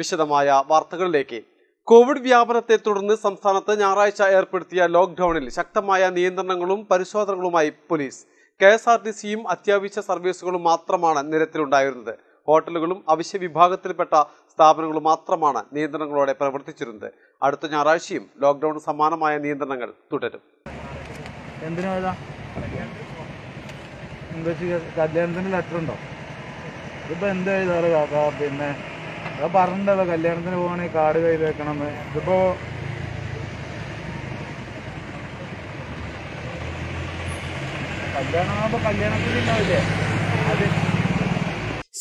വിശദമായ വാർത്തകളിലേക്ക് കോവിഡ് വ്യാപനത്തെ തുടർന്ന് സംസ്ഥാനത്ത് ഞായറാഴ്ച ഏർപ്പെടുത്തിയ ലോക്ക്ഡൌണിൽ ശക്തമായ നിയന്ത്രണങ്ങളും പരിശോധനകളുമായി police K S R T സിയും അത്യാവശ്യ സർവീസുകളും മാത്രമാണ് നിരത്തിലുണ്ടായിരുന്നത് ഹോട്ടലുകളും അവശ്യ വിഭാഗത്തിൽപ്പെട്ട സ്ഥാപനങ്ങളും മാത്രമാണ് നിയന്ത്രണങ്ങളോടെ പ്രവർത്തിച്ചിരുന്നത് അടുത്ത ഞായറാഴ്ചയും ലോക്ക്ഡൌൺ സമാനമായ നിയന്ത്രണങ്ങൾ തുടരും കല്യാണത്തിന് ലെറ്റർ ഉണ്ടോ ഇപ്പൊ എന്താ പിന്നെ അത് പറഞ്ഞിട്ടല്ലോ കല്യാണത്തിന് പോകണേ കാർഡ് കയ്യിൽ വെക്കണമെന്ന് ഇതിപ്പോ കല്യാണത്തിന്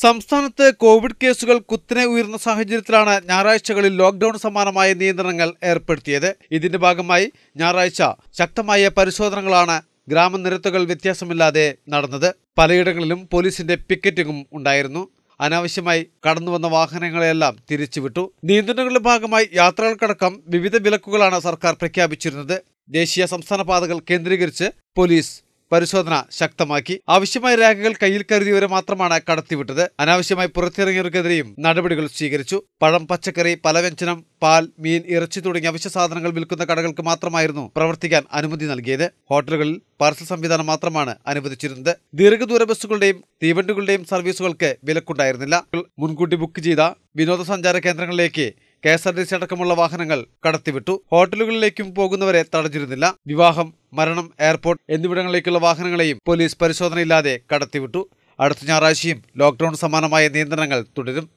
സംസ്ഥാനത്ത് കോവിഡ് കേസുകൾ കുത്തിനെ ഉയർന്ന സാഹചര്യത്തിലാണ് ഞായറാഴ്ചകളിൽ ലോക്ഡൌൺ സമാനമായ നിയന്ത്രണങ്ങൾ ഏർപ്പെടുത്തിയത് ഇതിന്റെ ഭാഗമായി ഞായറാഴ്ച ശക്തമായ പരിശോധനകളാണ് ഗ്രാമനിരത്തുകൾ വ്യത്യാസമില്ലാതെ നടന്നത് പലയിടങ്ങളിലും പോലീസിന്റെ പിക്കറ്റിംഗും ഉണ്ടായിരുന്നു അനാവശ്യമായി കടന്നുവന്ന വാഹനങ്ങളെല്ലാം തിരിച്ചുവിട്ടു നിയന്ത്രണങ്ങളുടെ ഭാഗമായി യാത്രകൾക്കടക്കം വിവിധ വിലക്കുകളാണ് സർക്കാർ പ്രഖ്യാപിച്ചിരുന്നത് ദേശീയ സംസ്ഥാന പാതകൾ കേന്ദ്രീകരിച്ച് പോലീസ് പരിശോധന ശക്തമാക്കി ആവശ്യമായ രേഖകൾ കയ്യിൽ കരുതിയവരെ മാത്രമാണ് കടത്തിവിട്ടത് അനാവശ്യമായി പുറത്തിറങ്ങിയവർക്കെതിരെയും നടപടികൾ സ്വീകരിച്ചു പഴം പച്ചക്കറി പലവ്യഞ്ജനം പാൽ മീൻ ഇറച്ചി തുടങ്ങിയ അവശ്യ സാധനങ്ങൾ വിൽക്കുന്ന കടകൾക്ക് മാത്രമായിരുന്നു പ്രവർത്തിക്കാൻ അനുമതി നൽകിയത് ഹോട്ടലുകളിൽ പാർസൽ സംവിധാനം മാത്രമാണ് അനുവദിച്ചിരുന്നത് ദീർഘദൂര ബസ്സുകളുടെയും തീവണ്ടികളുടെയും സർവീസുകൾക്ക് വിലക്കുണ്ടായിരുന്നില്ല മുൻകൂട്ടി ബുക്ക് ചെയ്ത വിനോദസഞ്ചാര കേന്ദ്രങ്ങളിലേക്ക് K S R T C അടക്കമുള്ള വാഹനങ്ങൾ കടത്തിവിട്ടു ഹോട്ടലുകളിലേക്കും പോകുന്നവരെ തടഞ്ഞിരുന്നില്ല വിവാഹം മരണം എയർപോർട്ട് എന്നിവിടങ്ങളിലേക്കുള്ള വാഹനങ്ങളെയും പോലീസ് പരിശോധനയില്ലാതെ കടത്തിവിട്ടു അടുത്ത ഞായറാഴ്ചയും ലോക്ക്ഡൌൺ സമാനമായ നിയന്ത്രണങ്ങൾ തുടരും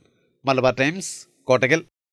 മലബാർ ടൈംസ് കോട്ടകൽ